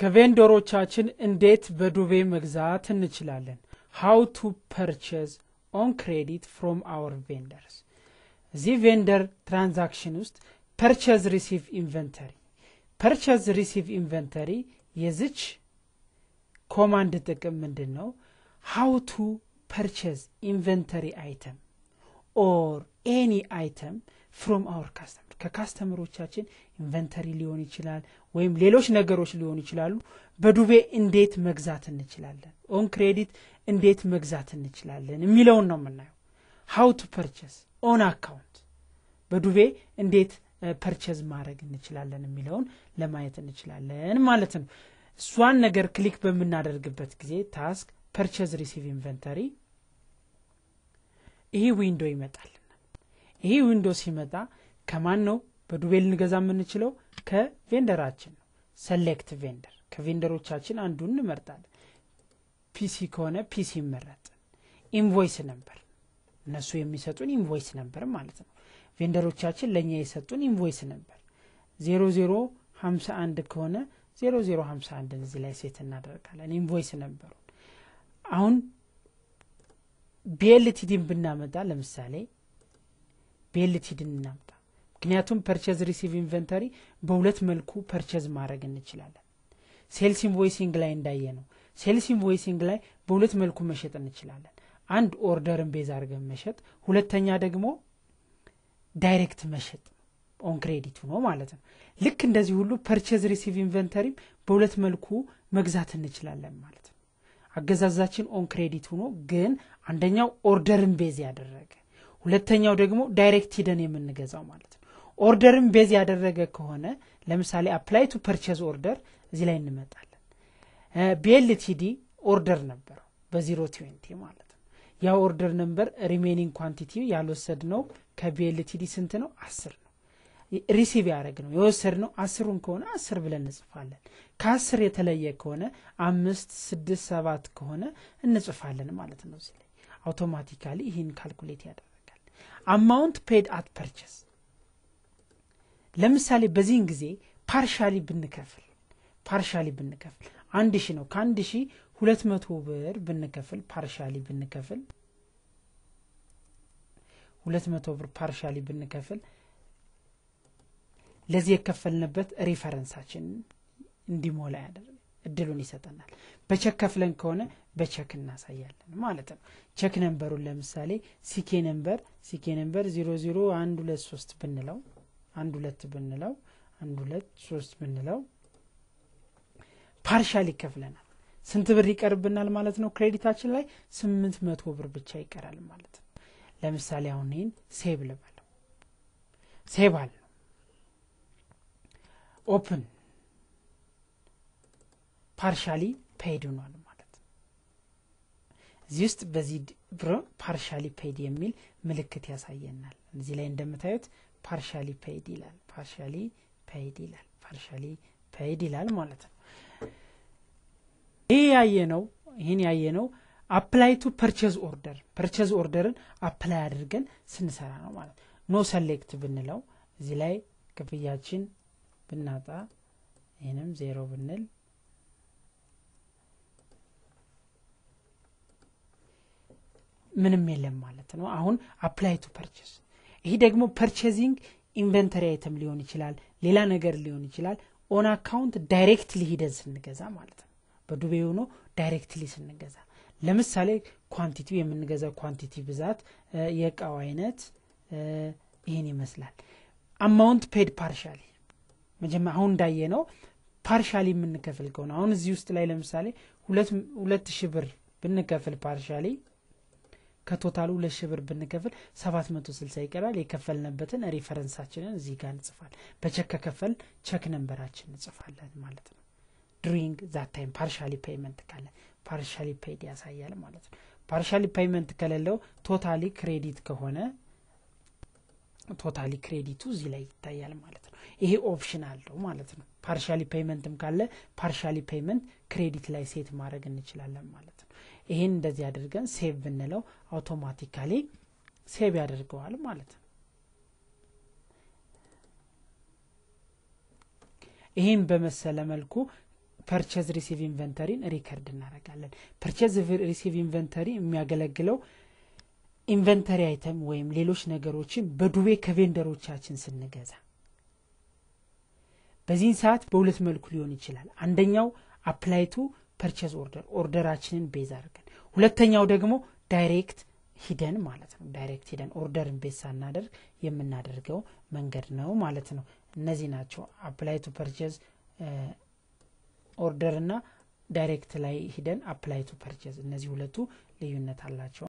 ከቬንዶሮቻችን እንዴት በዱቤ መግዛት እንችላለን? ሃው ቱ ፐርቸዝ ኦን ክሬዲት ፍሮም አወር ቬንደርስ። እዚህ ቬንደር ትራንዛክሽን ውስጥ ፐርቸዝ ሪሲቭ ኢንቨንተሪ ፐርቸዝ ሪሲቭ ኢንቨንተሪ የዚች ኮማንድ ጥቅም ምንድን ነው? ሃው ቱ ፐርቸዝ ኢንቨንተሪ አይተም ኦር ኤኒ አይተም ፍሮም አወር ካስተመር ከካስተምሮቻችን ኢንቨንተሪ ሊሆን ይችላል ወይም ሌሎች ነገሮች ሊሆኑ ይችላሉ በዱቤ እንዴት መግዛት እንችላለን ኦን ክሬዲት እንዴት መግዛት እንችላለን የሚለውን ነው የምናየው ሀው ቱ ፐርቸስ ኦን አካውንት በዱቤ እንዴት ፐርቸዝ ማድረግ እንችላለን የሚለውን ለማየት እንችላለን ማለት ነው እሷን ነገር ክሊክ በምናደርግበት ጊዜ ታስክ ፐርቸዝ ሪሲቭ ኢንቨንተሪ ይሄ ዊንዶ ይመጣል ይሄ ዊንዶ ሲመጣ ከማን ነው በዱቤ ልንገዛ የምንችለው ከቬንደራችን ነው ሰሌክት ቬንደር ከቬንደሮቻችን አንዱ እንመርጣለን ፒሲ ከሆነ ፒሲ ይመረጥን ኢንቮይስ ነበር እነሱ የሚሰጡን ኢንቮይስ ነበር ማለት ነው ቬንደሮቻችን ለእኛ የሰጡን ኢንቮይስ ነበር 0 ዜሮ ከሆነ 0 ዜሮ ሀምሳ እዚህ ላይ ሴት እናደርጋለን ኢንቮይስ ነበሩ አሁን ቤልቲዲን ብናመጣ ለምሳሌ ቢኤልቲዲን እናምጣ ምክንያቱም ፐርቸዝ ሪሲቭ ኢንቨንተሪ በሁለት መልኩ ፐርቸዝ ማድረግ እንችላለን። ሴልስ ኢንቮይሲንግ ላይ እንዳየ ነው። ሴልስ ኢንቮይሲንግ ላይ በሁለት መልኩ መሸጥ እንችላለን። አንድ ኦርደርን ቤዝ አድርገን መሸጥ፣ ሁለተኛ ደግሞ ዳይሬክት መሸጥ ኦን ክሬዲቱ ነው ማለት ነው። ልክ እንደዚህ ሁሉ ፐርቸዝ ሪሲቭ ኢንቨንተሪም በሁለት መልኩ መግዛት እንችላለን ማለት ነው። አገዛዛችን ኦን ክሬዲት ሆኖ ግን አንደኛው ኦርደርን ቤዝ ያደረገ ሁለተኛው ደግሞ ዳይሬክት ሂደን የምንገዛው ማለት ነው። ኦርደርን ቤዝ ያደረገ ከሆነ ለምሳሌ አፕላይ ቱ ፐርቸዝ ኦርደር እዚህ ላይ እንመጣለን። ቢኤልቲዲ ኦርደር ነበረው በዚሮ ትዌንቲ ማለት ነው። ያ ኦርደር ነንበር ሪሜኒንግ ኳንቲቲ ያልወሰድ ነው ከቢኤልቲዲ ስንት ነው? አስር ነው። ሪሲቭ ያደረግ ነው የወሰድ ነው አስሩን ከሆነ አስር ብለን እንጽፋለን። ከአስር የተለየ ከሆነ አምስት፣ ስድስት፣ ሰባት ከሆነ እንጽፋለን ማለት ነው። እዚህ ላይ አውቶማቲካሊ ይህን ካልኩሌት ያደረጋል። አማውንት ፔድ አት ፐርቸስ ለምሳሌ በዚህን ጊዜ ፓርሻሊ ብንከፍል ፓርሻሊ ብንከፍል አንድ ሺ ነው። ከአንድ ሺ ሁለት መቶ ብር ብንከፍል ፓርሻሊ ብንከፍል ሁለት መቶ ብር ፓርሻሊ ብንከፍል ለዚህ የከፈልንበት ሪፈረንሳችን እንዲሞላ ያደርግ እድሉን ይሰጠናል። በቸክ ከፍለን ከሆነ በቸክ እናሳያለን ማለት ነው። ቸክ ነንበሩን ለምሳሌ ሲኬ ነንበር ሲኬ ነንበር ዜሮ ዜሮ አንድ ሁለት ሶስት ብንለው አንድ ሁለት ብንለው አንድ ሁለት ሶስት ብንለው ፓርሻል ይከፍለናል። ስንት ብር ይቀርብናል ማለት ነው? ክሬዲታችን ላይ ስምንት መቶ ብር ብቻ ይቀራል ማለት ነው። ለምሳሌ አሁን ይህን ሴብ ልበለው። ሴብ አለ ኦፕን ፓርሻሊ ፔድ ሆኗል ማለት ነው። እዚህ ውስጥ በዚህ ብሮ ፓርሻሊ ፔድ የሚል ምልክት ያሳየናል። እዚህ ላይ እንደምታዩት ፓርሻሊ ፔይድ ይላል ፓርሻሊ ፔይድ ይላል ፓርሻሊ ፔይድ ይላል ማለት ነው ይህ ያየ ነው ይህን ያየ ነው አፕላይ ቱ ፐርቼዝ ኦርደር ፐርቼዝ ኦርደርን አፕላይ አድርገን ስንሰራ ነው ማለት ኖ ሰሌክት ብንለው እዚህ ላይ ክፍያችን ብናጣ ይህንም ዜሮ ብንል ምንም የለም ማለት ነው አሁን አፕላይ ቱ ፐርቼዝ ይሄ ደግሞ ፐርቼዚንግ ኢንቨንተሪ አይተም ሊሆን ይችላል፣ ሌላ ነገር ሊሆን ይችላል። ኦን አካውንት ዳይሬክትሊ ሂደን ስንገዛ ማለት ነው። በዱቤ ሆኖ ዳይሬክትሊ ስንገዛ ለምሳሌ ኳንቲቲ የምንገዛው ኳንቲቲ ብዛት፣ የእቃው አይነት ይህን ይመስላል። አማውንት ፔድ ፓርሻሊ መጀመ አሁን እንዳየ ነው ፓርሻሊ የምንከፍል ከሆነ አሁን እዚህ ውስጥ ላይ ለምሳሌ ሁለት ሺህ ብር ብንከፍል ፓርሻሊ ከቶታሉ ሁለት ብር ብንከፍል 760 ይቀራል። የከፈልንበትን ሪፈረንሳችንን እዚህ ጋር እንጽፋል። በቸክ ከከፈል ቸክ ነንበራችን እንጽፋለን ማለት ነው። ድሪንግ ዛት ታይም ፓርሻሊ ፔይመንት ካለ ፓርሻሊ ፔይድ ያሳያል ማለት ነው። ፓርሻሊ ፔይመንት ከሌለው ቶታሊ ክሬዲት ከሆነ ቶታሊ ክሬዲቱ እዚህ ላይ ይታያል ማለት ነው። ይሄ ኦፕሽን አለው ማለት ነው። ፓርሻሊ ፔይመንትም ካለ ፓርሻሊ ፔይመንት ክሬዲት ላይ ሴት ማድረግ እንችላለን ማለት ነው። ይሄን እንደዚህ አድርገን ሴቭ ብንለው አውቶማቲካሊ ሴቭ ያደርገዋል ማለት ነው። ይሄን በመሰለ መልኩ ፐርቸዝ ሪሲቭ ኢንቨንተሪን ሪከርድ እናደርጋለን። ፐርቸዝ ሪሲቭ ኢንቨንተሪ የሚያገለግለው ኢንቨንተሪ አይተም ወይም ሌሎች ነገሮችን በዱቤ ከቬንደሮቻችን ስንገዛ በዚህን ሰዓት በሁለት መልኩ ሊሆን ይችላል። አንደኛው አፕላይቱ ፐርቸዝ ኦርደር ኦርደራችንን ቤዝ አድርገን፣ ሁለተኛው ደግሞ ዳይሬክት ሂደን ማለት ነው። ዳይሬክት ሂደን ኦርደርን ቤዝ ሳናደርግ የምናደርገው መንገድ ነው ማለት ነው። እነዚህ ናቸው አፕላይ ቱ ፐርቸዝ ኦርደር እና ዳይሬክት ላይ ሂደን አፕላይ ቱ ፐርቸዝ እነዚህ ሁለቱ ልዩነት አላቸው።